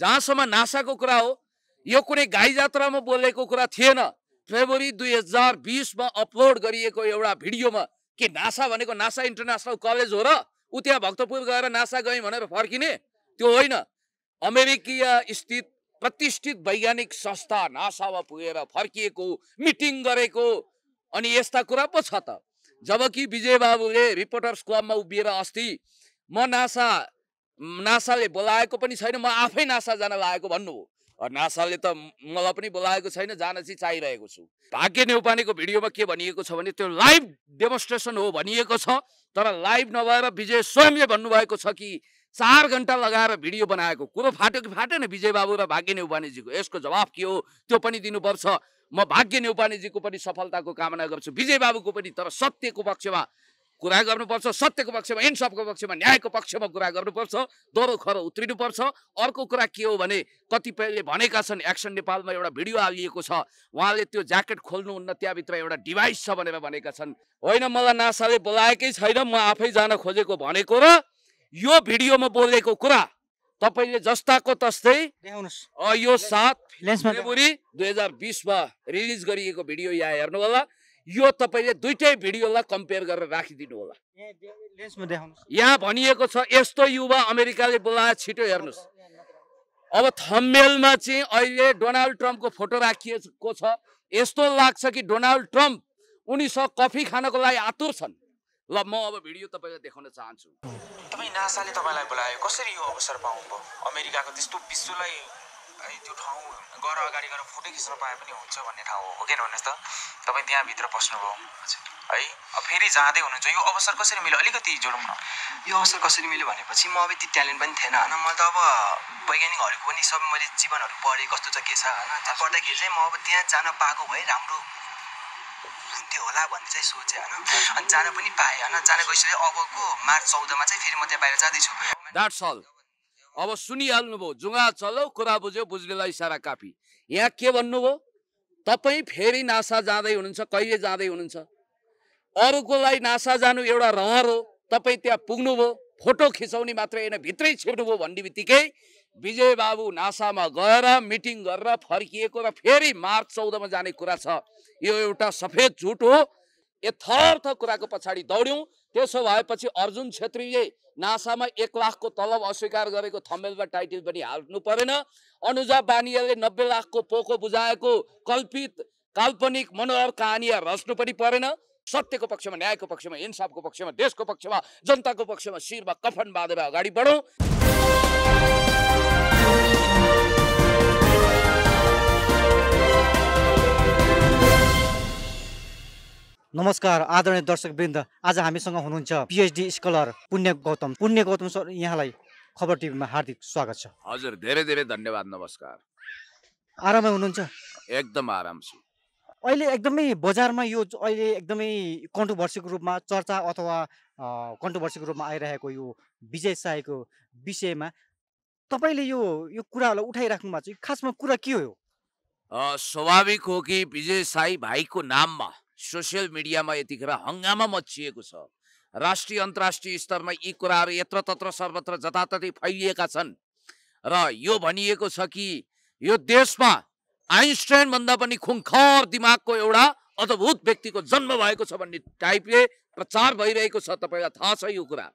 जहाँसम्म नासाको कुरा हो यो कुनै गाई जात्रामा बोलेको कुरा थिएन फेब्रुअरी दुई हजार बिसमा अपलोड गरिएको एउटा भिडियोमा के नासा भनेको नासा इन्टरनेसनल कलेज हो र ऊ त्यहाँ भक्तपुर गएर नासा गयौँ भनेर फर्किने त्यो होइन अमेरिकी स्थित प्रतिष्ठित वैज्ञानिक संस्था नासामा पुगेर फर्किएको मिटिङ गरेको अनि यस्ता कुरा पो छ त जबकि विजय बाबुले रिपोर्टर्स क्लबमा उभिएर अस्ति म नासा नासाले बोलाएको पनि छैन म आफै नासा जान लागेको भन्नु हो नासाले त मलाई पनि बोलाएको छैन जान चाहिँ चाहिरहेको छु भाग्य नेउपानेको भिडियोमा के भनिएको छ भने त्यो लाइभ डेमोन्स्ट्रेसन हो भनिएको छ तर लाइभ नभएर विजय स्वयंले भन्नुभएको छ कि चार घन्टा लगाएर भिडियो बनाएको कुरो फाट्यो कि फाटेन विजय बाबु र भाग्य नेउपानेजीको यसको जवाब के हो त्यो पनि दिनुपर्छ म भाग्य नेउपानेजीको पनि सफलताको कामना गर्छु विजय बाबुको पनि तर सत्यको पक्षमा कुरा गर्नुपर्छ सत्यको पक्षमा इन्साफको पक्षमा न्यायको पक्षमा कुरा गर्नुपर्छ दोहोरो खरो उत्रिनुपर्छ अर्को कुरा के हो भने कतिपयले भनेका छन् एक्सन नेपालमा एउटा भिडियो आइएको छ उहाँले त्यो ज्याकेट खोल्नुहुन्न त्यहाँभित्र एउटा डिभाइस छ भनेर भनेका छन् होइन मलाई नासाले बोलाएकै छैन म आफै जान खोजेको भनेको र यो भिडियोमा बोलेको कुरा तपाईँले जस्ताको तस्तै यो सात फेब्रुअरी दुई हजार बिसमा रिलिज गरिएको भिडियो यहाँ हेर्नु होला यो तपाईँले दुइटै भिडियोलाई कम्पेयर गरेर राखिदिनु होला यहाँ भनिएको छ यस्तो युवा अमेरिकाले बोलाएर छिटो हेर्नुहोस् अब थम्मेलमा चाहिँ अहिले डोनाल्ड ट्रम्पको फोटो राखिएको छ यस्तो लाग्छ कि डोनाल्ड ट्रम्प उनीसँग कफी खानको लागि आतुर छन् ल म अब भिडियो तपाईँलाई देखाउन चाहन्छु तपाईँ नासाले तपाईँलाई बोलायो कसरी यो अवसर पाउनुभयो अमेरिकाको त्यस्तो विश्वलाई है त्यो ठाउँ गएर अगाडि गएर फोटो खिच्न पाए पनि हुन्छ भन्ने ठाउँ हो हो किन भन्नुहोस् त तपाईँ त्यहाँभित्र पस्नुभयो है फेरि जाँदै हुनुहुन्छ यो अवसर कसरी मिल्यो अलिकति जोडौँ न यो अवसर कसरी मिल्यो भनेपछि म अब त्यो ट्यालेन्ट पनि थिएन होइन म त अब वैज्ञानिकहरूको पनि सबै मैले जीवनहरू पढेँ कस्तो छ के छ होइन त्यहाँ पढ्दाखेरि चाहिँ म अब त्यहाँ जान पाएको भए राम्रो हुन्थ्यो होला भन्ने चाहिँ सोचेँ होइन अनि जान पनि पाएँ होइन जान गइसकेँ अबको मार्च चौधमा चाहिँ फेरि म त्यहाँ बाहिर जाँदैछु अब सुनिहाल्नुभयो जुगा चलाउ कुरा बुझ्यो बुझ्नेलाई इसारा काफी यहाँ के भन्नुभयो तपाईँ फेरि नासा जाँदै हुनुहुन्छ कहिले जाँदै हुनुहुन्छ अरूको लागि नासा जानु एउटा रहर हो तपाईँ त्यहाँ पुग्नुभयो फोटो खिचाउने मात्र होइन भित्रै छिर्नुभयो भन्ने बित्तिकै विजय बाबु नासामा गएर मिटिङ गरेर फर्किएको र फेरि मार्च चौधमा जाने कुरा छ यो एउटा सफेद झुट हो यथार्थ कुराको पछाडि दौड्यौँ त्यसो भएपछि अर्जुन छेत्रीले नासामा एक लाखको तलब अस्वीकार गरेको थम्बेलमा टाइटल पनि हाल्नु परेन अनुजा बानियाले नब्बे लाखको पोको बुझाएको कल्पित काल्पनिक मनोहर कहानीहरू रच्नु पनि परेन सत्यको पक्षमा न्यायको पक्षमा इन्साफको पक्षमा देशको पक्षमा जनताको पक्षमा शिरमा कफन बाँधेर अगाडि बढौँ नमस्कार आदरणीय दर्शक वृन्द आज हामीसँग हुनुहुन्छ पिएचडी स्कलर पुण्य गौतम पुण्य गौतम सर यहाँलाई खबर टिभीमा हार्दिक स्वागत छ हजुर धेरै धेरै धन्यवाद नमस्कार आरामै हुनुहुन्छ एकदम आराम छु अहिले एकदमै बजारमा यो अहिले एकदमै कन्ट्रोभर्सीको रूपमा चर्चा अथवा कन्ट्रोभर्सीको रूपमा आइरहेको यो विजय साईको विषयमा तपाईँले यो यो कुराहरूलाई उठाइराख्नु भएको छ खासमा कुरा के हो स्वाभाविक हो कि विजय साई भाइको नाममा सोसियल मिडियामा यतिखेर हङ्गामा मचिएको छ राष्ट्रिय अन्तर्राष्ट्रिय स्तरमा यी कुराहरू यत्रतत्र सर्वत्र जताततै फैलिएका छन् र यो भनिएको छ कि यो देशमा आइन्स्टाइन पनि खुङखर दिमागको एउटा अद्भुत व्यक्तिको जन्म भएको छ भन्ने टाइपले प्रचार भइरहेको छ तपाईँलाई थाहा छ यो कुरा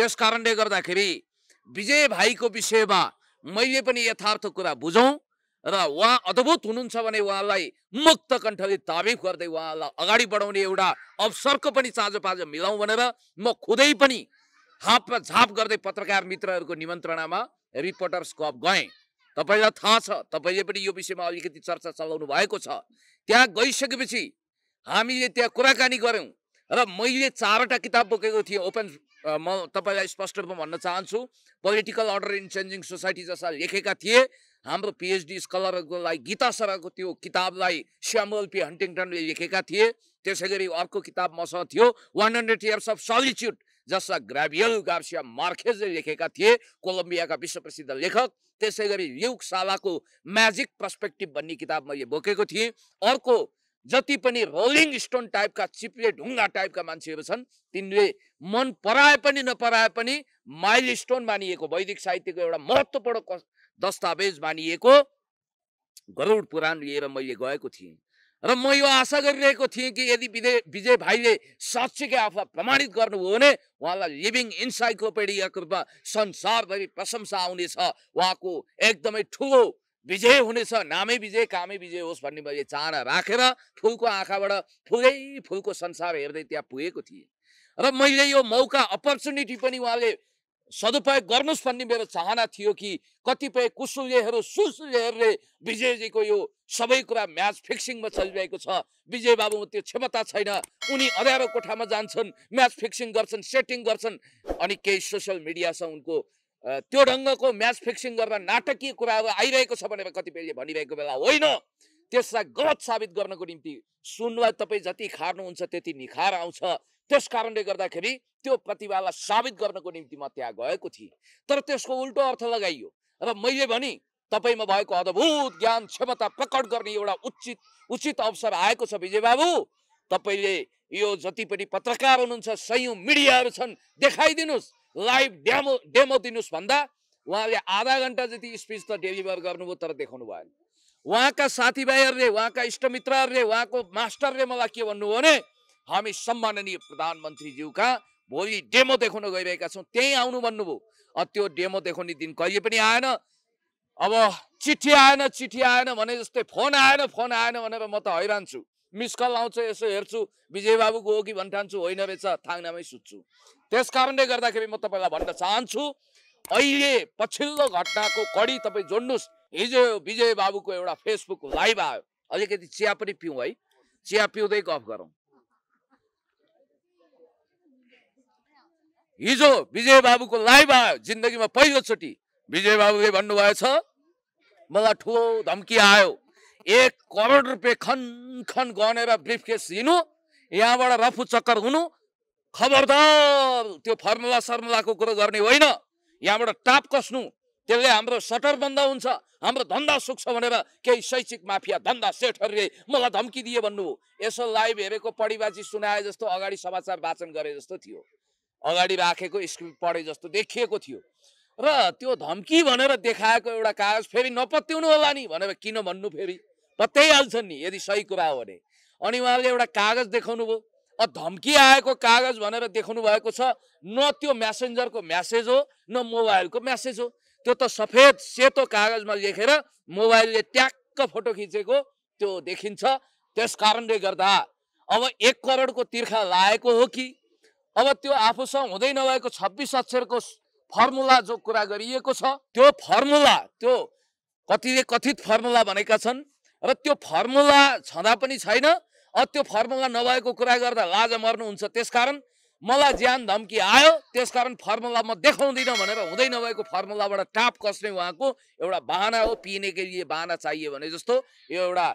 त्यस कारणले गर्दाखेरि विजय भाइको विषयमा मैले पनि यथार्थ कुरा बुझौँ र उहाँ अद्भुत हुनुहुन्छ भने उहाँलाई मुक्त कण्ठले तारिफ गर्दै उहाँलाई अगाडि बढाउने एउटा अवसरको पनि पाँजो मिलाउँ भनेर म खुदै पनि हापमा झाप गर्दै पत्रकार मित्रहरूको निमन्त्रणामा रिपोर्टर्स कप गएँ तपाईँलाई थाहा छ तपाईँले पनि यो विषयमा अलिकति चर्चा चलाउनु भएको छ त्यहाँ गइसकेपछि हामीले त्यहाँ कुराकानी गऱ्यौँ र मैले चारवटा किताब बोकेको थिएँ ओपन म तपाईँलाई स्पष्ट रूपमा भन्न चाहन्छु political order in changing society जस्ता लेखेका थिए हाम्रो पिएचडी स्कलरहरूलाई गीता सरको त्यो किताबलाई श्यामल पी हन्टिङटनले लेखेका थिए त्यसै गरी अर्को किताब मसँग थियो one hundred years of solitude जसलाई ग्राभियल गार्सिया मार्खेजले लेखेका थिए कोलम्बियाका विश्व प्रसिद्ध लेखक त्यसै गरी युगशालाको म्याजिक पर्सपेक्टिभ भन्ने किताब मैले बोकेको थिएँ अर्को जति पनि रोलिङ स्टोन टाइपका चिप्ले ढुङ्गा टाइपका मान्छेहरू छन् तिनले मन पराए पनि नपराए पनि माइल स्टोन मानिएको वैदिक साहित्यको एउटा महत्त्वपूर्ण दस्तावेज मानिएको गरुड पुराण लिएर मैले गएको थिएँ र म यो आशा गरिरहेको थिएँ कि यदि विजय भाइले साँच्चीकै आफूलाई प्रमाणित गर्नुभयो भने उहाँलाई लिभिङ इन्साइक्लोपेडियाको रूपमा संसारभरि प्रशंसा आउनेछ उहाँको एकदमै ठुलो विजय हुनेछ नामै विजय कामै विजय होस् भन्ने मैले चाहना राखेर रा, फुलको आँखाबाट फुलै फुलको संसार हेर्दै त्यहाँ पुगेको थिएँ र मैले यो मौका अपर्च्युनिटी पनि उहाँले सदुपयोग गर्नुहोस् भन्ने मेरो चाहना थियो कि कतिपय कुसुजेहरू सुसुजेहरूले विजयजीको यो सबै कुरा म्याच फिक्सिङमा चलिरहेको छ विजय बाबुमा त्यो क्षमता छैन उनी अँध्यारो कोठामा जान्छन् म्याच फिक्सिङ गर्छन् सेटिङ गर्छन् अनि केही सोसियल मिडिया छ उनको त्यो ढङ्गको म्याच फिक्सिङ गर्दा नाटकीय कुराहरू आइरहेको छ भनेर कतिपयले भनिरहेको बेला होइन त्यसलाई गलत साबित गर्नको निम्ति सुनलाई तपाईँ जति खार्नुहुन्छ त्यति निखार आउँछ त्यस कारणले गर्दाखेरि त्यो प्रतिभालाई साबित गर्नको निम्ति म त्यहाँ गएको थिएँ तर त्यसको उल्टो अर्थ लगाइयो र मैले भने तपाईँमा भएको अद्भुत ज्ञान क्षमता प्रकट गर्ने एउटा उचित उचित अवसर आएको छ विजय बाबु तपाईँले यो जति पनि पत्रकार हुनुहुन्छ सयौँ मिडियाहरू छन् देखाइदिनुहोस् लाइभ डेमो डेमो दिनुहोस् भन्दा उहाँले आधा घन्टा जति स्पिच त डेलिभर गर्नुभयो तर देखाउनु भएन उहाँका साथीभाइहरूले उहाँका इष्टमित्रहरूले उहाँको मास्टरले मलाई के भन्नुभयो भने हामी सम्माननीय प्रधानमन्त्रीज्यूका भोलि डेमो देखाउन गइरहेका छौँ त्यहीँ आउनु भन्नुभयो त्यो डेमो देखाउने दिन कहिले पनि आएन अब चिठी आएन चिठी आएन भने जस्तै फोन आएन फोन आएन भनेर म त हैरान छु मिस कल आउँछ यसो हेर्छु विजय बाबुको हो कि भन्ठान्छु होइन रहेछ थाङ्नामै सुत्छु त्यस कारणले गर्दाखेरि म तपाईँलाई भन्न चाहन्छु अहिले पछिल्लो घटनाको कडी तपाईँ जोड्नुहोस् हिजो विजय बाबुको एउटा फेसबुक लाइभ आयो अलिकति चिया पनि पिउँ है चिया पिउँदै गफ गरौँ हिजो विजय बाबुको लाइभ आयो जिन्दगीमा पहिलोचोटि विजय बाबुले भन्नुभएछ मलाई ठुलो धम्की आयो एक करोड रुपियाँ खन खन गनेर ब्रिफकेस हिँड्नु यहाँबाट रफु चक्कर हुनु खबरदार त्यो फर्मुला सर्मुलाको कुरो गर्ने होइन यहाँबाट टाप कस्नु त्यसले हाम्रो सटर बन्द हुन्छ हाम्रो धन्दा सुक्छ भनेर केही शैक्षिक माफिया धन्दा सेठहरूले मलाई धम्की दिए भन्नु यसो लाइभ हेरेको परिबाजी सुनाए जस्तो अगाडि समाचार वाचन गरे जस्तो थियो अगाडि राखेको स्क्रिप्ट पढे जस्तो देखिएको थियो र त्यो धम्की भनेर देखाएको एउटा कागज फेरि नपत्याउनु होला नि भनेर किन भन्नु फेरि पत्याइहाल्छन् नि यदि सही कुरा हो भने अनि उहाँले एउटा कागज देखाउनु भयो धम्की आएको कागज भनेर देखाउनु भएको छ न त्यो म्यासेन्जरको म्यासेज हो न मोबाइलको म्यासेज हो त्यो त सफेद सेतो कागजमा लेखेर मोबाइलले ट्याक्क फोटो खिचेको त्यो देखिन्छ त्यस कारणले गर्दा अब एक करोडको तिर्खा लागेको हो कि अब त्यो आफूसँग हुँदै नभएको छब्बिस अक्षरको फर्मुला जो कुरा गरिएको छ त्यो फर्मुला त्यो कतिले कथित फर्मुला भनेका छन् र त्यो फर्मुला छँदा पनि छैन अब त्यो फर्मुला नभएको कुरा गर्दा लाज मर्नुहुन्छ त्यसकारण मलाई ज्यान धम्की आयो त्यसकारण फर्मुला म देखाउँदिनँ भनेर हुँदै नभएको फर्मुलाबाट टाप कस्ने उहाँको एउटा बाहना हो पिनेकै लिए बाहना चाहियो भने जस्तो यो एउटा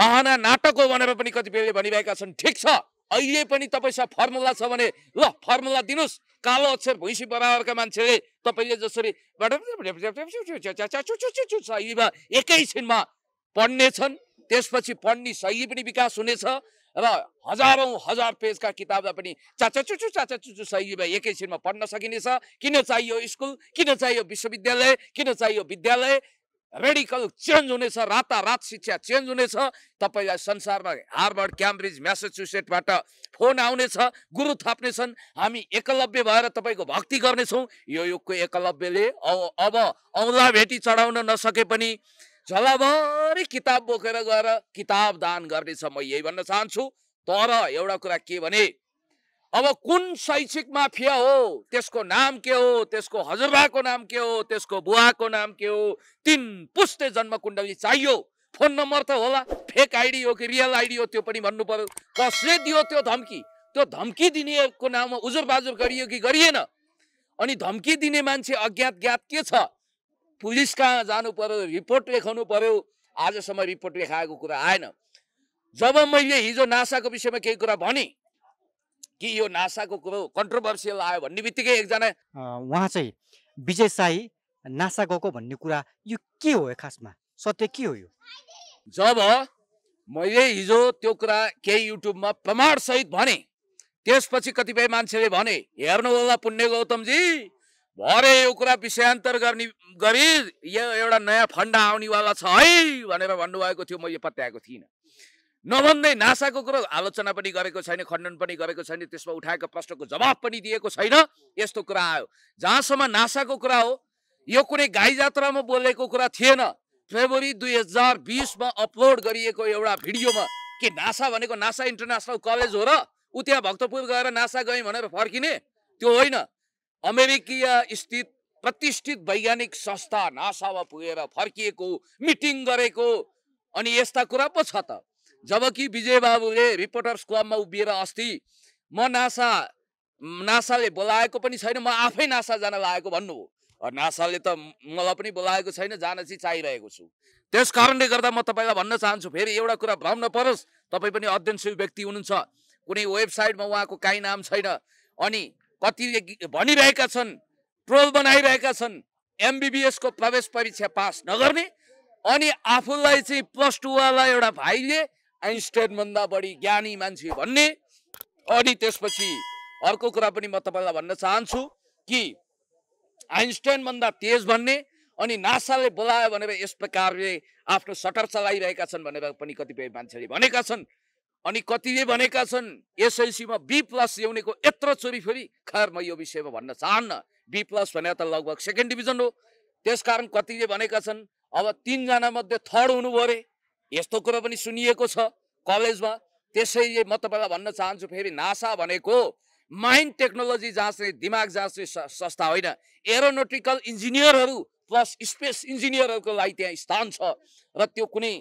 बाहना नाटक हो भनेर पनि कतिपयले भनिरहेका छन् ठिक छ अहिले पनि तपाईँसँग फर्मुला छ भने ल फर्मुला दिनुहोस् कालो अक्षर भैँसी बराबरका मान्छेले तपाईँले जसरी शैलीमा एकैछिनमा पढ्ने छन् त्यसपछि पढ्ने सही पनि विकास हुनेछ र हजारौँ हजार पेजका किताबलाई पनि चाचा चुचु चाचा चुचु शैलीमा एकैछिनमा पढ्न सकिनेछ किन चाहियो स्कुल किन चाहियो विश्वविद्यालय किन चाहियो विद्यालय रेडिकल चेन्ज हुनेछ रातारात शिक्षा चेन्ज हुनेछ तपाईँलाई संसारमा हार्वर्ड क्याम्ब्रिज म्यासेचुसेटबाट फोन आउनेछ गुरु थाप्नेछन् हामी एकलव्य भएर तपाईँको भक्ति गर्नेछौँ यो युगको एकलव्यले औ अब औँला भेटी चढाउन नसके पनि झलाभरि किताब बोकेर गएर किताब दान गर्नेछ म यही भन्न चाहन्छु तर एउटा कुरा के भने अब कुन शैक्षिक माफिया हो त्यसको नाम के हो त्यसको हजुरबाको नाम के हो त्यसको बुवाको नाम के हो तिन पुस्ते जन्मकुण्डली चाहियो फोन नम्बर त होला फेक आइडी हो कि रियल आइडी हो त्यो पनि भन्नु पर्यो कसले दियो त्यो धम्की त्यो धम्की दिनेको नाममा उजुर बाजुर गरियो कि गरिएन अनि धम्की दिने मान्छे अज्ञात ज्ञात के छ पुलिस कहाँ जानु पर्यो रिपोर्ट लेखाउनु पर्यो आजसम्म रिपोर्ट लेखाएको कुरा आएन जब मैले हिजो नासाको विषयमा केही कुरा भनेँ कि यो नासाको कुरो कन्ट्रोभर्सियल आयो भन्ने बित्तिकै एकजना उहाँ चाहिँ विजय साई नासा गएको भन्ने कुरा यो के हो खासमा सत्य के हो यो जब मैले हिजो त्यो कुरा केही युट्युबमा प्रमाणसहित भने त्यसपछि कतिपय मान्छेले भने हेर्नु होला पुण्य गौतमजी भरे यो कुरा विषयान्तर गर्ने गरी यो एउटा नयाँ फन्डा आउनेवाला छ है भनेर भन्नुभएको थियो मैले पत्याएको थिइनँ नभन्दै नासाको कुरो आलोचना पनि गरेको छैन खण्डन पनि गरेको छैन त्यसमा उठाएको प्रश्नको जवाब पनि दिएको छैन यस्तो कुरा आयो जहाँसम्म नासाको कुरा हो यो कुनै गाई जात्रामा बोलेको कुरा थिएन फेब्रुअरी दुई हजार बिसमा अपलोड गरिएको एउटा भिडियोमा के नासा भनेको नासा इन्टरनेसनल कलेज हो र ऊ त्यहाँ भक्तपुर गएर नासा गयौँ भनेर फर्किने त्यो होइन अमेरिकीय स्थित प्रतिष्ठित वैज्ञानिक संस्था नासामा पुगेर फर्किएको मिटिङ गरेको अनि यस्ता कुरा पो छ त जबकि विजय बाबुले रिपोर्टर्स क्लबमा उभिएर अस्ति म नासा नासाले बोलाएको पनि छैन म आफै नासा जान लागेको भन्नुभयो नासाले त मलाई पनि बोलाएको छैन जान चाहिँ चाहिरहेको छु त्यस कारणले गर्दा म तपाईँलाई भन्न चाहन्छु फेरि एउटा कुरा भ्रम नपरोस् तपाईँ पनि अध्ययनशील व्यक्ति हुनुहुन्छ कुनै वेबसाइटमा उहाँको काहीँ नाम छैन अनि कतिले भनिरहेका छन् ट्रोल बनाइरहेका छन् एमबिबिएसको प्रवेश परीक्षा पास नगर्ने अनि आफूलाई चाहिँ प्लस टूवाला एउटा भाइले आइन्स्टाइनभन्दा बढी ज्ञानी मान्छे भन्ने अनि त्यसपछि अर्को कुरा पनि म तपाईँलाई भन्न चाहन्छु कि आइन्स्टाइनभन्दा तेज भन्ने अनि नासाले बोलायो भनेर यस प्रकारले आफ्नो सटर चलाइरहेका छन् भनेर पनि कतिपय मान्छेले भनेका छन् अनि कतिले भनेका छन् एसएलसीमा बी प्लस ल्याउनेको यत्रो चोरी फेरि खैर म यो विषयमा भन्न चाहन्न बी प्लस भने त लगभग सेकेन्ड डिभिजन हो त्यसकारण कतिले भनेका छन् अब तिनजना मध्ये थर्ड हुनुभयो अरे यस्तो कुरो पनि सुनिएको छ कलेजमा त्यसै म तपाईँलाई भन्न चाहन्छु फेरि नासा भनेको माइन्ड टेक्नोलोजी जाँच्ने दिमाग जाँच्ने संस्था होइन एरोनोटिकल इन्जिनियरहरू प्लस स्पेस इन्जिनियरहरूको लागि त्यहाँ स्थान छ र त्यो कुनै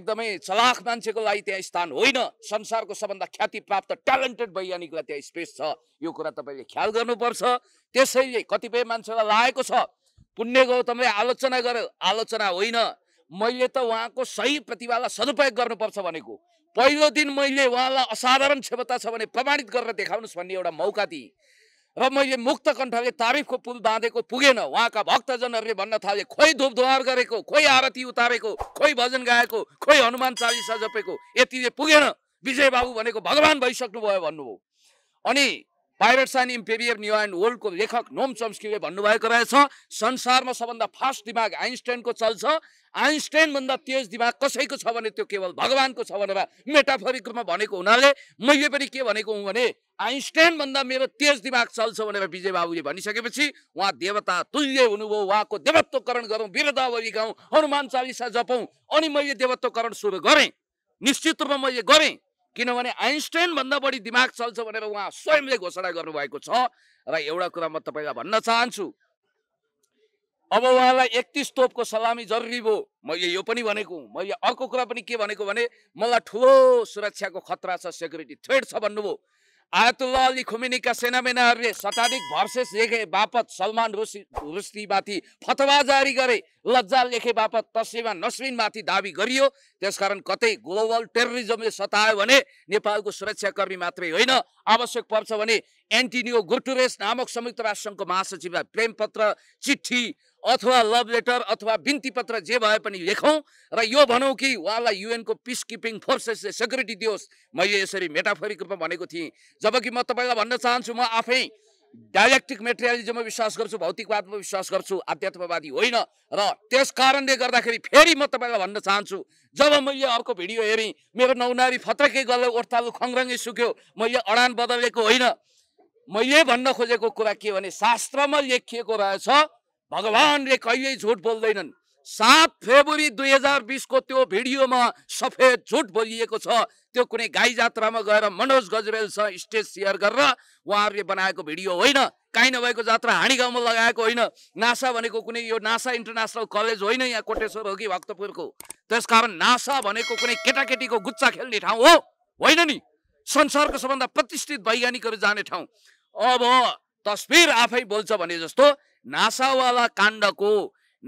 एकदमै चलाख मान्छेको लागि त्यहाँ स्थान होइन संसारको सबभन्दा ख्याति प्राप्त ट्यालेन्टेड वैज्ञानिकलाई त्यहाँ स्पेस छ यो कुरा तपाईँले ख्याल गर्नुपर्छ त्यसैले कतिपय मान्छेलाई लागेको छ पुण्य गौतमले आलोचना गर्यो आलोचना होइन मैले त उहाँको सही प्रतिभालाई सदुपयोग गर्नुपर्छ भनेको पहिलो दिन मैले उहाँलाई असाधारण क्षमता छ भने प्रमाणित गरेर देखाउनुहोस् भन्ने एउटा मौका दिएँ र मैले मुक्त कण्ठले तारिफको पुल बाँधेको पुगेन उहाँका भक्तजनहरूले भन्न थाले खोइ धुवार गरेको खोइ आरती उतारेको खोइ भजन गाएको खोइ हनुमान चालिसा जपेको यतिले पुगेन विजय बाबु भनेको भगवान् भइसक्नुभयो भन्नुभयो अनि pirates and emperor new and वर्ल्डको लेखक नोम चम्स्कीले भन्नुभएको रहेछ संसारमा सबभन्दा फास्ट दिमाग आइन्स्टाइनको चल्छ आइन्स्टाइनभन्दा तेज दिमाग कसैको छ भने त्यो केवल भगवान्को छ भनेर मेटाफोरिक रूपमा भनेको हुनाले मैले पनि के भनेको हुँ भने आइन्स्टाइनभन्दा मेरो तेज दिमाग चल्छ भनेर विजय बाबुले भनिसकेपछि उहाँ देवता तुल्य हुनुभयो उहाँको देवत्वकरण गरौँ वीरदावरी गाउँ हनुमान चालिसा जपौँ अनि मैले देवत्वकरण सुरु गरेँ निश्चित रूपमा मैले गरेँ किनभने आइन्स्टाइन भन्दा बढी दिमाग चल्छ भनेर उहाँ स्वयंले घोषणा गर्नुभएको छ र एउटा कुरा म तपाईँलाई भन्न चाहन्छु अब उहाँलाई एकतिस तोपको सलामी जरुरी भयो मैले यो पनि भनेको मैले अर्को कुरा पनि के भनेको भने मलाई ठुलो सुरक्षाको खतरा छ सेक्युरिटी थ्रेड छ भन्नुभयो आयतुल्ला अली खोमेनीका सेनामेनाहरूले शताधिक भर्सेस लेखे बापत सलमान रुसी रुस्तीमाथि फतवा जारी गरे लज्जा लेखे बापत तस्लिमा नस्विनमाथि दावी गरियो त्यसकारण कतै ग्लोबल टेरोरिजमले सतायो भने नेपालको सुरक्षाकर्मी मात्रै होइन आवश्यक पर्छ भने एन्टिनियो गुटुरेस नामक संयुक्त राष्ट्रसङ्घको महासचिवलाई प्रेमपत्र चिठी अथवा लभ लेटर अथवा बिन्ती पत्र जे भए पनि लेखौँ र यो भनौँ कि उहाँलाई युएनको पिस किपिङ फोर्सेसले सेक्युरिटी दियोस् मैले यसरी मेटाफोरिक रूपमा भनेको थिएँ जबकि म तपाईँलाई भन्न चाहन्छु म आफै डायलेक्टिक मेटेरियलिजममा विश्वास गर्छु भौतिकवादमा विश्वास गर्छु आध्यात्मवादी होइन र त्यस कारणले गर्दाखेरि फेरि म तपाईँलाई भन्न चाहन्छु जब मैले अर्को भिडियो हेरेँ मेरो नौनारी फत्रकै गल्लो ओर्तालु खङरङ्गै सुक्यो मैले अडान बदलेको होइन मैले भन्न खोजेको कुरा के भने शास्त्रमा लेखिएको रहेछ भगवान्ले कहिल्यै झुट बोल्दैनन् सात फेब्रुअरी दुई हजार बिसको त्यो भिडियोमा सफेद झुट बोलिएको छ त्यो कुनै गाई जात्रामा गएर मनोज गजरेलसँग स्टेज सेयर गरेर उहाँहरूले बनाएको भिडियो होइन काहीँ नभएको जात्रा हानी गाउँमा लगाएको होइन नासा भनेको कुनै यो नासा इन्टरनेसनल कलेज होइन यहाँ कोटेश्वर हो कि भक्तपुरको त्यसकारण नासा भनेको कुनै केटाकेटीको गुच्चा खेल्ने ठाउँ हो होइन नि संसारको सबभन्दा प्रतिष्ठित वैज्ञानिकहरू जाने ठाउँ अब तस्विर आफै बोल्छ भने जस्तो नासावाला काण्डको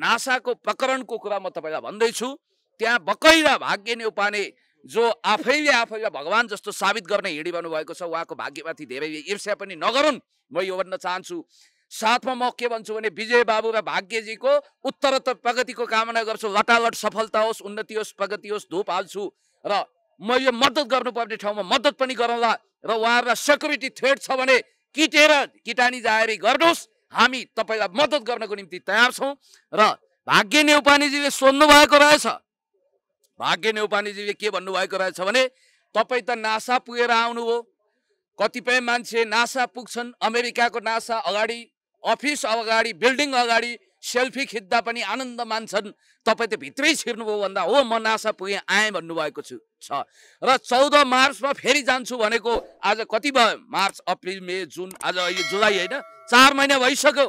नासाको प्रकरणको कुरा म तपाईँलाई भन्दैछु त्यहाँ बकैरा भाग्य नेउपाने जो आफैले आफैलाई भगवान् जस्तो साबित गर्ने हिँडिरहनु भएको छ उहाँको भाग्यमाथि धेरै ईर्ष्या पनि नगरून् म यो भन्न चाहन्छु साथमा म के भन्छु भने विजय बाबु र भाग्यजीको उत्तरोत्तर प्रगतिको कामना गर्छु लटावट सफलता होस् उन्नति होस् प्रगति होस् धुप हाल्छु र म यो मद्दत गर्नुपर्ने ठाउँमा मद्दत पनि गरौँला र उहाँहरूलाई सेक्युरिटी थ्रेड छ भने किटेर किटानी जाहेरी गर्नुहोस् हामी तपाईँलाई मद्दत गर्नको निम्ति तयार छौँ र भाग्य नेउपानीजीले सोध्नु भएको रहेछ भाग्य नेउपानीजीले के भन्नुभएको रहेछ भने तपाईँ त नासा पुगेर आउनुभयो कतिपय मान्छे नासा पुग्छन् अमेरिकाको नासा अगाडि अफिस अगाडि बिल्डिङ अगाडि सेल्फी खिच्दा पनि आनन्द मान्छन् तपाईँ त भित्रै छिर्नुभयो भन्दा हो म नासा पुगेँ आएँ भन्नुभएको छु छ र चौध मार्चमा फेरि जान्छु भनेको आज कति भयो मार्च अप्रिल मे जुन आज अहिले जुलाई होइन चार महिना भइसक्यो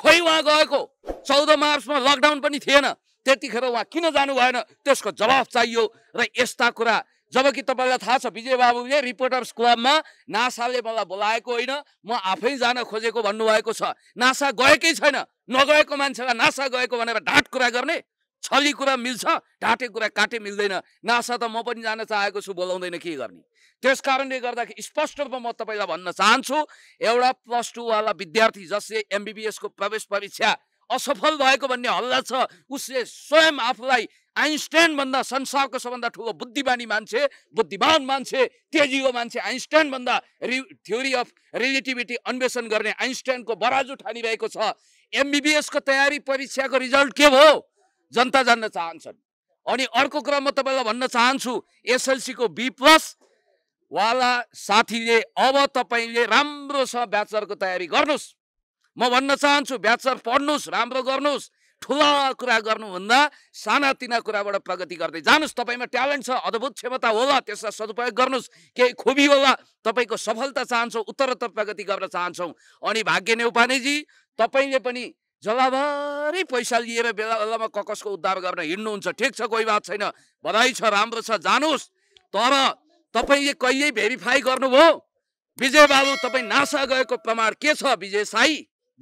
खोइ उहाँ गएको चौध मार्चमा लकडाउन पनि थिएन त्यतिखेर उहाँ किन जानु भएन त्यसको जवाफ चाहियो र यस्ता कुरा जब कि तपाईँलाई थाहा छ विजय बाबुले रिपोर्टर्स क्लबमा नासाले मलाई बोलाएको होइन म आफै जान खोजेको भन्नुभएको छ नासा गएकै छैन नगएको मान्छेलाई नासा गएको भनेर ढाँट कुरा गर्ने छली कुरा मिल्छ ढाँटे कुरा काटे मिल्दैन नासा त म पनि जान चाहेको छु बोलाउँदैन के गर्ने त्यस कारणले गर्दाखेरि स्पष्ट रूपमा म तपाईँलाई भन्न चाहन्छु एउटा प्लस टूवाला विद्यार्थी जसले एमबिबिएसको प्रवेश परीक्षा असफल भएको भन्ने हल्ला छ उसले स्वयं आफूलाई आइन्स्टाइनभन्दा संसारको सबभन्दा ठुलो बुद्धिमानी मान्छे बुद्धिमान मान्छे तेजीको मान्छे आइन्स्टाइनभन्दा रि थ्योरी अफ रिलेटिभिटी अन्वेषण गर्ने आइन्स्टाइनको बराजु ठानिरहेको छ एमबिबिएसको तयारी परीक्षाको रिजल्ट के भयो जनता जान्न चाहन्छन् अनि अर्को म तपाईँलाई भन्न चाहन्छु एसएलसीको बी प्लस वाला साथीले अब तपाईँले राम्रोसँग ब्याचलरको तयारी गर्नुहोस् म भन्न चाहन्छु ब्याचलर पढ्नुहोस् राम्रो गर्नुहोस् ठुला कुरा गर्नुभन्दा सानातिना कुराबाट प्रगति गर्दै जानुहोस् तपाईँमा ट्यालेन्ट छ अद्भुत क्षमता होला त्यसलाई सदुपयोग गर्नुहोस् केही खुबी होला तपाईँको सफलता चाहन्छौँ उत्तरोत्तर प्रगति गर्न चाहन्छौँ अनि भाग्य नेउपानेजी तपाईँले पनि जलाभरि पैसा लिएर बेला बेलामा ककसको उद्धार गर्न हिँड्नुहुन्छ ठिक छ कोही बात छैन बधाई छ राम्रो छ जानुहोस् तर तपाईँले कहिल्यै भेरिफाई गर्नुभयो विजय बाबु तपाईँ नासा गएको प्रमाण के छ विजय साई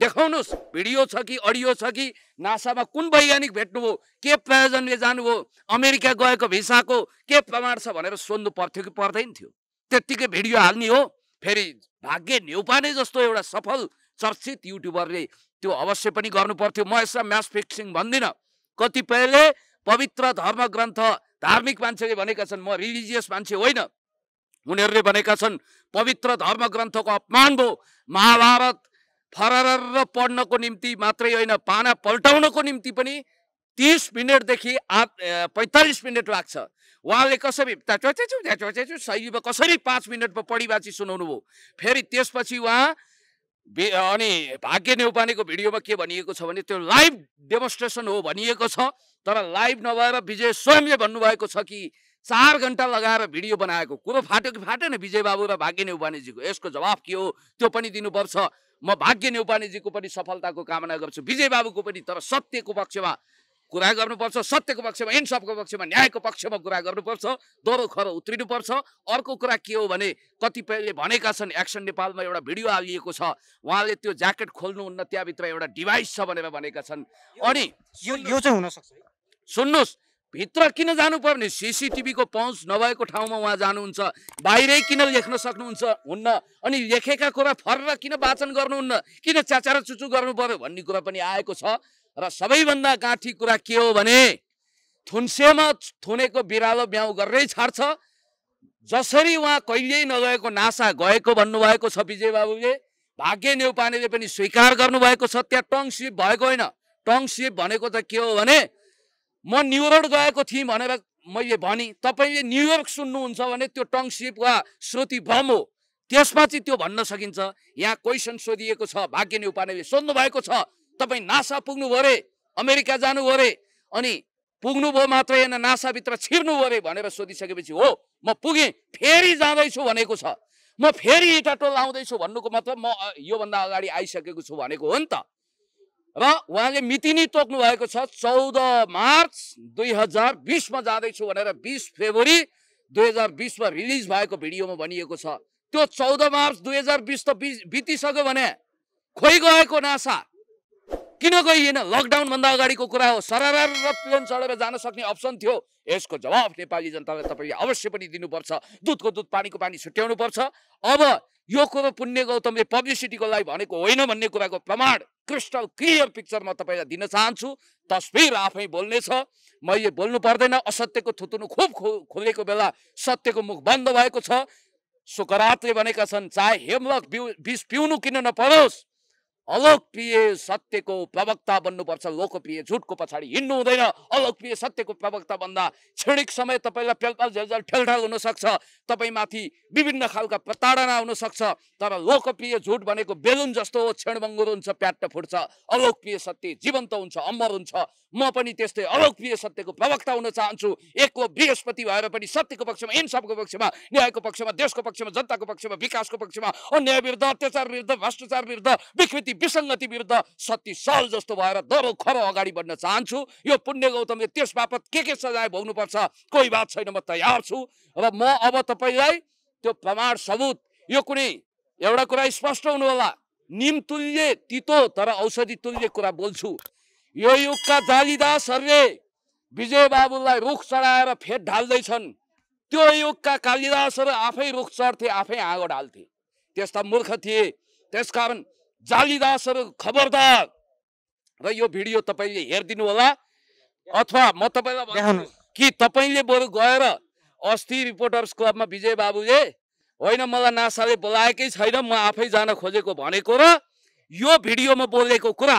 देखाउनुहोस् भिडियो छ कि अडियो छ कि नासामा कुन वैज्ञानिक भेट्नुभयो के प्रयोजनले जानुभयो अमेरिका गएको भिसाको के प्रमाण छ भनेर सोध्नु पर्थ्यो कि पर्दैन थियो त्यत्तिकै भिडियो हाल्ने हो फेरि भाग्य न्युपाने जस्तो एउटा सफल चर्चित युट्युबरले त्यो अवश्य पनि गर्नु पर्थ्यो म यसलाई म्याच फिक्सिङ भन्दिनँ कतिपयले पवित्र धर्म ग्रन्थ धार्मिक मान्छेले भनेका छन् म रिलिजियस मान्छे होइन उनीहरूले भनेका छन् पवित्र धर्म ग्रन्थको अपमान भयो महाभारत र पढ्नको निम्ति मात्रै होइन पाना पल्टाउनको निम्ति पनि तिस मिनटदेखि आठ पैँतालिस मिनट लाग्छ उहाँले कसरी सही कसरी पाँच मिनटमा पढिबाची सुनाउनु भयो फेरि त्यसपछि उहाँ अनि भाग्य नेउपानेको भिडियोमा के भनिएको छ भने त्यो लाइभ डेमोन्स्ट्रेसन हो भनिएको छ तर लाइभ नभएर विजय स्वयंले भन्नुभएको छ कि चार घन्टा लगाएर भिडियो बनाएको कुरो फाट्यो कि फाटेन विजय बाबु र भाग्य नेउपानेजीको यसको जवाब के हो त्यो पनि दिनुपर्छ म भाग्य नेउपानेजीको पनि सफलताको कामना गर्छु विजय बाबुको पनि तर सत्यको पक्षमा कुरा गर्नुपर्छ सत्यको पक्षमा इन्साफको पक्षमा न्यायको पक्षमा कुरा गर्नुपर्छ दोहोरो खरो उत्रिनुपर्छ अर्को कुरा के हो भने कतिपयले भनेका छन् एक्सन नेपालमा एउटा भिडियो आइएको छ उहाँले त्यो ज्याकेट खोल्नुहुन्न त्यहाँभित्र एउटा डिभाइस छ भनेर भनेका छन् अनि यो चाहिँ हुनसक्छ सुन्नुहोस् भित्र किन जानु जानुपर्ने सिसिटिभीको पहुँच नभएको ठाउँमा उहाँ जानुहुन्छ बाहिरै किन लेख्न सक्नुहुन्छ हुन्न अनि लेखेका कुरा फर्र किन वाचन गर्नुहुन्न किन च्याचार चुचु गर्नु पर्यो भन्ने कुरा पनि आएको छ र सबैभन्दा गाँठी कुरा के हो भने थुन्सेमा थुनेको बिरालो ब्याउ गर्नै छाड्छ जसरी उहाँ कहिल्यै नगएको नासा गएको भन्नुभएको छ विजय बाबुले भाग्य न्यौपानेले पनि स्वीकार गर्नुभएको छ त्यहाँ टङ भएको होइन टङ भनेको त के हो भने म न्युयोर्क गएको थिएँ भनेर मैले भने तपाईँले न्युयोर्क सुन्नुहुन्छ भने त्यो टङ वा श्रुति भ्रम हो त्यसमा चाहिँ त्यो भन्न सकिन्छ यहाँ क्वेसन सोधिएको छ भाग्य न्युपानेले सोध्नु भएको छ तपाईँ नासा पुग्नुभयो अरे अमेरिका जानुभयो अरे अनि पुग्नु पुग्नुभयो मात्र होइन नासाभित्र छिर्नुभयो अरे भनेर सोधिसकेपछि हो म पुगेँ फेरि जाँदैछु भनेको छ म फेरि इटाटोल आउँदैछु भन्नुको मतलब म योभन्दा अगाडि आइसकेको छु भनेको हो नि त र उहाँले मिति नै तोक्नु भएको छ चौध मार्च दुई हजार बिसमा जाँदैछु भनेर बिस फेब्रुअरी दुई हजार बिसमा रिलिज भएको भिडियोमा भनिएको छ त्यो चौध मार्च दुई हजार बिस त बिस बितिसक्यो भने खोइ गएको नासा किन गइएन लकडाउनभन्दा अगाडिको कुरा हो सरार र प्लेन चढेर जान सक्ने अप्सन थियो यसको जवाब नेपाली जनतालाई तपाईँले अवश्य पनि दिनुपर्छ दुधको दुध पानीको पानी छुट्याउनुपर्छ अब यो कुरो पुण्य गौतमले पब्लिसिटीको लागि भनेको होइन भन्ने कुराको प्रमाण क्रिस्टल क्लियर पिक्चर म तपाईँलाई दिन चाहन्छु तस्बिर आफै बोल्नेछ मैले बोल्नु पर्दैन असत्यको थुतुनु खुब खो खोलेको बेला सत्यको मुख बन्द भएको छ सुकरातले भनेका छन् चाहे हेमलक बिउ बिस पिउनु किन नपरोस् अलोकप्रिय सत्यको प्रवक्ता बन्नुपर्छ लोकप्रिय झुटको पछाडि हिँड्नु हुँदैन अलोकप्रिय सत्यको प्रवक्ता भन्दा क्षणिक समय तपाईँलाई पेलपाल झेलझेल ठेलठाल हुनसक्छ तपाईँमाथि विभिन्न खालका प्रताडना हुनसक्छ तर लोकप्रिय झुट भनेको बेलुन जस्तो हो क्षणभङ्गुर हुन्छ प्याट्ट फुट्छ अलोकप्रिय सत्य जीवन्त हुन्छ अमर हुन्छ म पनि त्यस्तै अलोकप्रिय सत्यको प्रवक्ता हुन चाहन्छु एकको बृहस्पति भएर पनि सत्यको पक्षमा इन्साफको पक्षमा न्यायको पक्षमा देशको पक्षमा जनताको पक्षमा विकासको पक्षमा अन्याय विरुद्ध अत्याचार विरुद्ध भ्रष्टाचार विरुद्ध विकृति ती विसङ्गति विरुद्ध सहल जस्तो भएर दरो खर अगाडि बढ्न चाहन्छु यो पुण्य गौतमले त्यस बापत के के सजाय भोग्नुपर्छ कोही बात छैन म तयार छु र म अब तपाईँलाई त्यो प्रमाण सबुत यो कुनै एउटा कुरा स्पष्ट हुनु होला निम तुल्य तितो तर औषधि तुल्य कुरा बोल्छु यो युगका जालिदासहरूले विजय बाबुलाई रुख चढाएर फेट ढाल्दैछन् त्यो युगका कालिदासहरू आफै रुख चढ्थे आफै आगो ढाल्थे त्यस्ता मूर्ख थिए त्यसकारण जालीदासहरू खबरदार र यो भिडियो तपाईँले हेरिदिनु होला अथवा म तपाईँलाई कि तपाईँले बरु गएर अस्ति रिपोर्टर्स क्लबमा विजय बाबुले होइन मलाई नासाले बोलाएकै छैन म आफै जान खोजेको भनेको र यो भिडियोमा बोलेको कुरा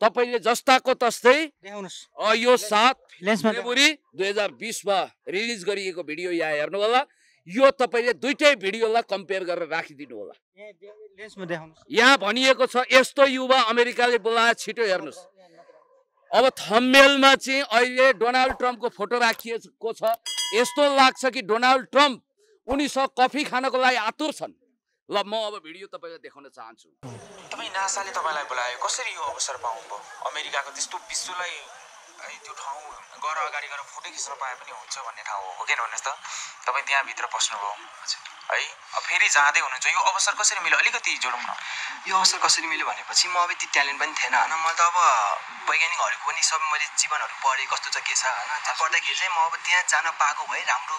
तपाईँले जस्ताको तस्तै यो सात फेब्रुअरी दुई हजार बिसमा रिलिज गरिएको भिडियो यहाँ हेर्नु होला यो तपाईँले दुइटै भिडियोलाई कम्पेयर गरेर राखिदिनु होला यहाँ भनिएको छ यस्तो युवा अमेरिकाले बोलाएर छिटो हेर्नुहोस् अब थम्मेलमा चाहिँ अहिले डोनाल्ड ट्रम्पको फोटो राखिएको छ यस्तो लाग्छ कि डोनाल्ड ट्रम्प उनीसँग कफी खानको लागि आतुर छन् ल म अब भिडियो तपाईँलाई देखाउन चाहन्छु तपाईँ नासाले तपाईँलाई बोलायो कसरी यो अवसर पाउनुभयो अमेरिकाको त्यस्तो विश्वलाई है त्यो ठाउँ गएर अगाडि गएर फोटो खिच्न पाए पनि हुन्छ भन्ने ठाउँ हो किन भन्नुहोस् त तपाईँ त्यहाँभित्र पस्नुभयो है अब फेरि जाँदै हुनुहुन्छ यो अवसर कसरी मिल्यो अलिकति जोडौँ न यो अवसर कसरी मिल्यो भनेपछि म अब त्यो ट्यालेन्ट पनि थिएन होइन म त अब वैज्ञानिकहरूको पनि सबै मैले जीवनहरू पढेँ कस्तो छ के छ होइन त्यहाँ पढ्दाखेरि चाहिँ म अब त्यहाँ जान पाएको भए राम्रो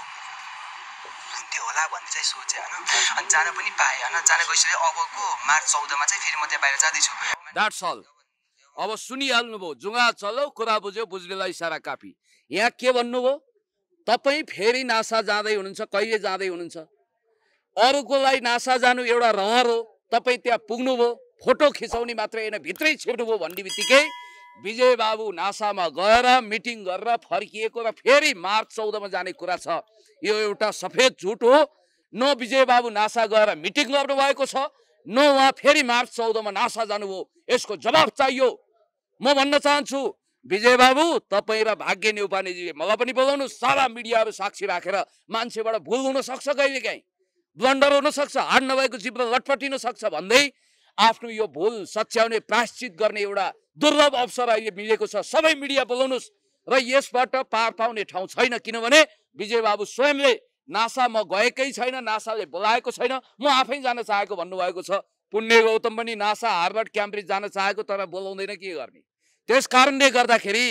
हुन्थ्यो होला भन्ने चाहिँ सोचेँ होइन अनि जान पनि पाएँ होइन जान गइसकेँ अबको मार्च चौधमा चाहिँ फेरि म त्यहाँ बाहिर जाँदैछु अब सुनिहाल्नुभयो जुगा चलाउ कुरा बुझ्यो बुझ्नेलाई इसारा काफी यहाँ के भन्नुभयो तपाईँ फेरि नासा जाँदै हुनुहुन्छ कहिले जाँदै हुनुहुन्छ अरूको लागि नासा जानु एउटा रहर हो तपाईँ त्यहाँ पुग्नुभयो फोटो खिचाउने मात्र होइन भित्रै छिर्नुभयो भन्ने बित्तिकै विजय बाबु नासामा गएर मिटिङ गरेर फर्किएको र फेरि मार्च चौधमा जाने कुरा छ यो एउटा सफेद झुट हो न विजय बाबु नासा गएर मिटिङ गर्नुभएको छ न उहाँ फेरि मार्च चौधमा नासा जानुभयो यसको जवाब चाहियो म भन्न चाहन्छु विजय बाबु तपाईँ र भाग्य न्यौपानेजी मलाई पनि बोलाउनु सारा मिडिया साक्षी राखेर मान्छेबाट भुल हुनसक्छ कहिलेकाहीँ ब्लन्डर हुनसक्छ हाड नभएको जिब्रो लटपटिन सक्छ भन्दै आफ्नो यो भुल सच्याउने प्राश्चित गर्ने एउटा दुर्लभ अवसर अहिले मिलेको छ सबै मिडिया बोलाउनुहोस् र यसबाट पार पाउने ठाउँ छैन किनभने विजय बाबु स्वयंले नासा म गएकै छैन नासाले बोलाएको छैन म आफै जान चाहेको भन्नुभएको छ पुण्य गौतम पनि नासा हार्वर्ड क्याम्ब्रिज जान चाहेको तर बोलाउँदैन के गर्ने त्यस कारणले गर्दाखेरि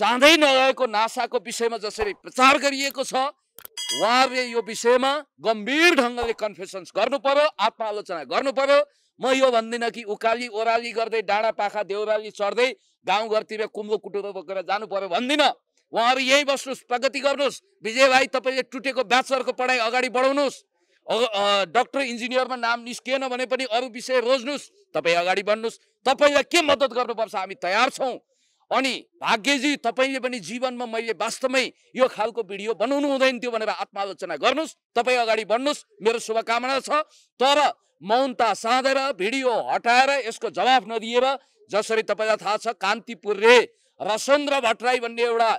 जाँदै नगएको नासाको विषयमा जसरी प्रचार गरिएको छ उहाँहरूले यो विषयमा गम्भीर ढङ्गले कन्फेसन्स गर्नु पर्यो आत्मालोचना गर्नु पर्यो म यो भन्दिनँ कि उकाली ओह्राली गर्दै डाँडा पाखा देउराली चढ्दै गाउँघरतिर कुम्लो कुटुरो बोकेर जानु पर्यो भन्दिनँ उहाँहरू यहीँ बस्नुहोस् प्रगति गर्नुहोस् विजय भाइ तपाईँले टुटेको ब्याचलरको पढाइ अगाडि बढाउनुहोस् डक्टर इन्जिनियरमा नाम निस्किएन भने पनि अरू विषय रोज्नुहोस् तपाईँ अगाडि बढ्नुहोस् तपाईँलाई के मद्दत गर्नुपर्छ हामी तयार छौँ अनि भाग्यजी तपाईँले पनि जीवनमा मैले वास्तवमै यो खालको भिडियो बनाउनु हुँदैन थियो भनेर आत्मालोचना गर्नुहोस् तपाईँ अगाडि बढ्नुहोस् मेरो शुभकामना छ तर मौनता साँधेर भिडियो हटाएर यसको जवाफ नदिएर जसरी तपाईँलाई थाहा छ कान्तिपुरले रसन्द्र भट्टराई भन्ने एउटा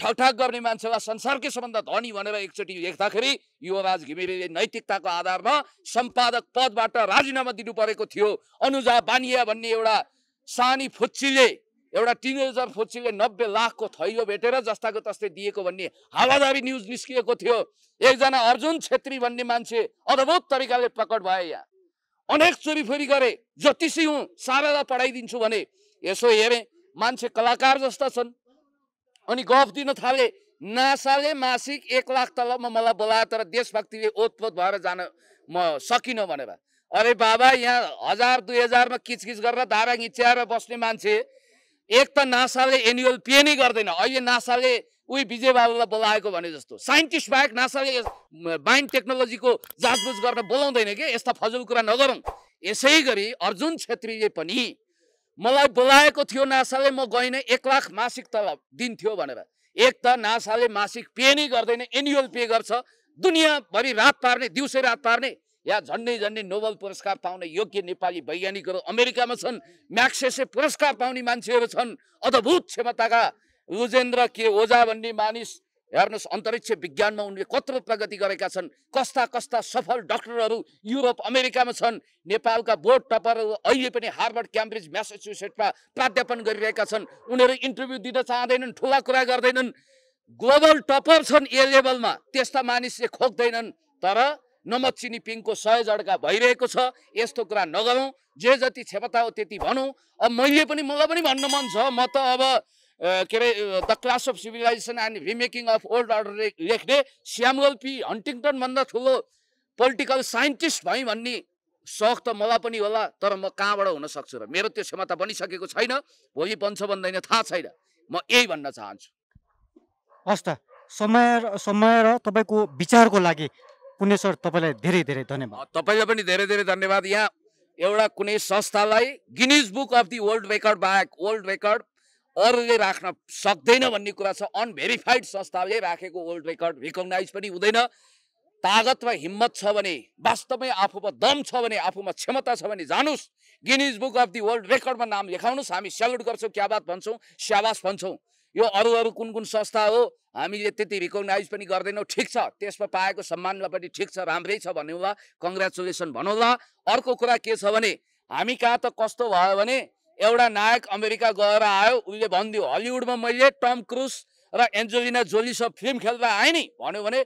ठकठाक गर्ने मान्छे वा संसारकै सम्बन्ध धनी भनेर एकचोटि लेख्दाखेरि युवराज घिमिरेले नैतिकताको आधारमा सम्पादक पदबाट राजीनामा दिनु परेको थियो अनुजा बानिया भन्ने एउटा सानी फुच्चीले एउटा टिनेजर फुच्चीले नब्बे लाखको थैलो भेटेर जस्ताको तस्तै दिएको भन्ने हावादारी न्युज निस्किएको थियो एकजना अर्जुन छेत्री भन्ने मान्छे अद्भुत तरिकाले प्रकट भए यहाँ अनेक चोरी चोरीफोरी गरे जतिसी हुँ सारालाई पढाइदिन्छु भने यसो हेरेँ मान्छे कलाकार जस्ता छन् अनि गफ दिन थाले नासाले मासिक एक लाख तलबमा मलाई बोलायो तर देशभक्तिले ओतपोत भएर जान म सकिनँ भनेर अरे बाबा यहाँ हजार दुई हजारमा किचकिच गरेर धारा घिच्याएर बस्ने मान्छे एक त नासाले एनुअल पे नै गर्दैन अहिले नासाले उही विजय बाबुलाई बोलाएको भने जस्तो साइन्टिस्ट बाहेक नासाले बाइन टेक्नोलोजीको जाँचबुझ गर्न बोलाउँदैन कि यस्ता फजुल कुरा नगरौँ यसै गरी अर्जुन छेत्रीले पनि मलाई बोलाएको थियो नासाले म गइनँ एक लाख मासिक तलब दिन्थ्यो भनेर एक त नासाले मासिक पे नै गर्दैन एनुअल पे गर्छ दुनियाँभरि रात पार्ने दिउँसै रात पार्ने या झन्डै झन्डै नोबल पुरस्कार पाउने योग्य नेपाली वैज्ञानिकहरू अमेरिकामा छन् म्याक्सेसे पुरस्कार पाउने मान्छेहरू छन् अद्भुत क्षमताका रुजेन्द्र के ओझा भन्ने मानिस हेर्नुहोस् अन्तरिक्ष विज्ञानमा उनले कत्रो प्रगति गरेका छन् कस्ता कस्ता सफल डक्टरहरू युरोप अमेरिकामा छन् नेपालका बोर्ड टपरहरू अहिले पनि हार्वर्ड क्याम्ब्रिज म्यासेच्युसेट्समा प्राध्यापन गरिरहेका छन् उनीहरू इन्टरभ्यू दिन चाहँदैनन् ठुला कुरा गर्दैनन् ग्लोबल टपर छन् ए लेभलमा त्यस्ता मानिसले खोक्दैनन् तर नमचिनी पिङको सय जड्का भइरहेको छ यस्तो कुरा नगरौँ जे जति क्षमता हो त्यति भनौँ अब मैले पनि मलाई पनि भन्न मन छ म त अब के अरे the clash of civilization and remaking of old order लेख्ने स्यामुअल पी हन्टिङटनभन्दा ठुलो पोलिटिकल साइन्टिस्ट भएँ भन्ने सोख त मलाई पनि होला तर म कहाँबाट हुन सक्छु र मेरो त्यो क्षमता बनिसकेको छैन भोलि बन्छ भन्दैन थाहा छैन म यही भन्न चाहन्छु हस् त समय समय र तपाईँको विचारको लागि पुणे सर तपाईँलाई धेरै धेरै धन्यवाद तपाईँलाई पनि धेरै धेरै धन्यवाद यहाँ एउटा कुनै संस्थालाई Guinness book of the world record बाहेक वर्ल्ड रेकर्ड अरूले राख्न सक्दैन भन्ने कुरा छ अनभेरिफाइड संस्थाले राखेको वर्ल्ड रेकर्ड रिकगनाइज पनि हुँदैन तागत तागतमा हिम्मत छ भने वास्तवमै आफूमा दम छ भने आफूमा क्षमता छ भने जानुहोस् गिनिज बुक अफ दि वर्ल्ड रेकर्डमा नाम लेखाउनुहोस् हामी सेल्युट गर्छौँ क्या बात भन्छौँ स्याबास भन्छौँ यो अरू अरू कुन कुन संस्था हो हामीले त्यति रिकगनाइज पनि गर्दैनौँ ठिक छ त्यसमा पाएको सम्मानमा पनि ठिक छ राम्रै छ भन्नुहोला कङ्ग्रेचुलेसन भनौँला अर्को कुरा के छ भने हामी कहाँ त कस्तो भयो भने एउटा नायक अमेरिका गएर आयो उसले भनिदियो हलिउडमा मैले टम क्रुस र एन्जोलिना सब फिल्म खेल्दा आएँ नि भन्यो भने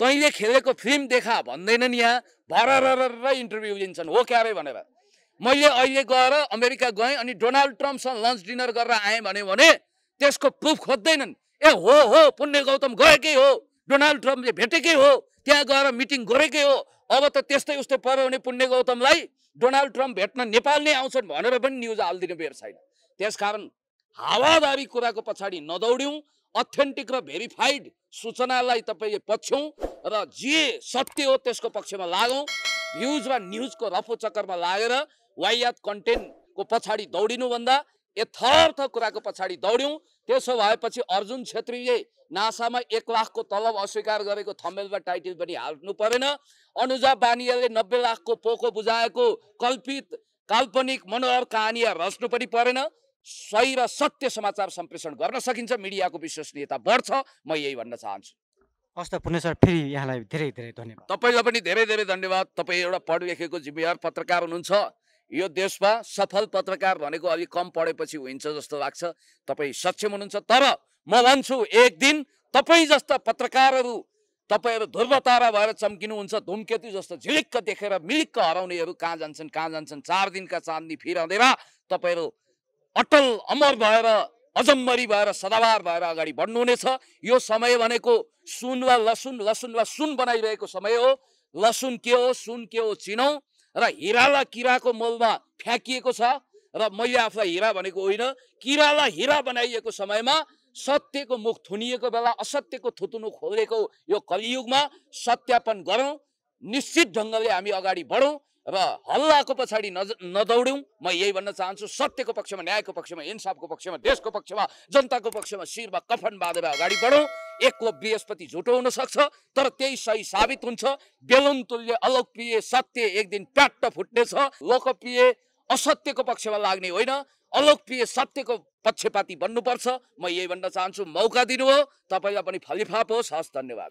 तैँले खेलेको फिल्म देखा भन्दैनन् यहाँ र इन्टरभ्यू लिन्छन् हो क्यारे भनेर मैले अहिले गएर अमेरिका गएँ अनि डोनाल्ड ट्रम्पसँग लन्च डिनर गरेर आएँ भन्यो भने त्यसको प्रुफ खोज्दैनन् ए हो हो पुण्य गौतम गएकै हो डोनाल्ड ट्रम्पले भेटेकै हो त्यहाँ गएर मिटिङ गरेकै हो अब त त्यस्तै उस्तै पऱ्यो भने पुण्य गौतमलाई डोनाल्ड ट्रम्प भेट्न नेपाल नै आउँछन् भनेर पनि न्युज हालिदिनु बेर छैन त्यस कारण हावादारी कुराको पछाडि नदौड्यौँ अथेन्टिक र भेरिफाइड सूचनालाई तपाईँले पछ्यौँ र जे सत्य हो त्यसको पक्षमा लागौँ भ्युज वा न्युजको रफो चक्करमा लागेर वायात कन्टेन्टको पछाडि दौडिनुभन्दा यथार्थ कुराको पछाडि दौड्यौँ त्यसो भएपछि अर्जुन छेत्रीले नासामा एक लाखको तलब अस्वीकार गरेको थम्बेलमा टाइटल पनि हाल्नु परेन अनुजा बानियाले नब्बे लाखको पोको बुझाएको कल्पित काल्पनिक मनोहर कहानी रच्नु पनि परेन सही र सत्य समाचार सम्प्रेषण गर्न सकिन्छ मिडियाको विश्वसनीयता बढ्छ म यही भन्न चाहन्छु हस् त पुण्य सर फेरि यहाँलाई धेरै धेरै धन्यवाद तपाईँलाई पनि धेरै धेरै धन्यवाद तपाईँ एउटा पढ लेखेको जिम्मेवार पत्रकार हुनुहुन्छ यो देशमा सफल पत्रकार भनेको अलिक कम पढेपछि हुन्छ जस्तो लाग्छ तपाईँ सक्षम हुनुहुन्छ तर म भन्छु एक दिन तपाईँ जस्ता पत्रकारहरू तपाईँहरू ध्रुव तारा भएर चम्किनुहुन्छ धुमकेतु जस्तो झिलिक्क देखेर मिलिक्क हराउनेहरू कहाँ जान्छन् कहाँ जान्छन् चार दिनका चाँदनी फिराउँदैन तपाईँहरू अटल अमर भएर अजम्बरी भएर सदाबार भएर अगाडि बढ्नुहुनेछ यो समय भनेको सुन वा लसुन लसुन वा सुन बनाइरहेको समय हो लसुन के हो सुन के हो चिनौँ र हिरालाई किराको मोलमा फ्याँकिएको छ र मैले आफूलाई हिरा भनेको होइन किरालाई हिरा बनाइएको समयमा सत्यको मुख थुनिएको बेला असत्यको थुतुनु खोलेको यो कलियुगमा सत्यापन गरौँ निश्चित ढङ्गले हामी अगाडि बढौँ र हल्लाको पछाडि नज नदौड्यौँ म यही भन्न चाहन्छु सत्यको पक्षमा न्यायको पक्षमा इन्साफको पक्षमा देशको पक्षमा जनताको पक्षमा शिरमा कफन बाँधेर अगाडि बढौँ एकको बृहस्पति झुटो हुन सक्छ तर त्यही सही साबित हुन्छ बेलुन तुल्य अलोकप्रिय सत्य एक दिन प्याट्ट फुट्नेछ लोकप्रिय असत्यको पक्षमा लाग्ने होइन अलोकप्रिय सत्यको पक्षपाती बन्नुपर्छ म यही भन्न चाहन्छु मौका हो तपाईँलाई पनि फलिफाप होस् हस् धन्यवाद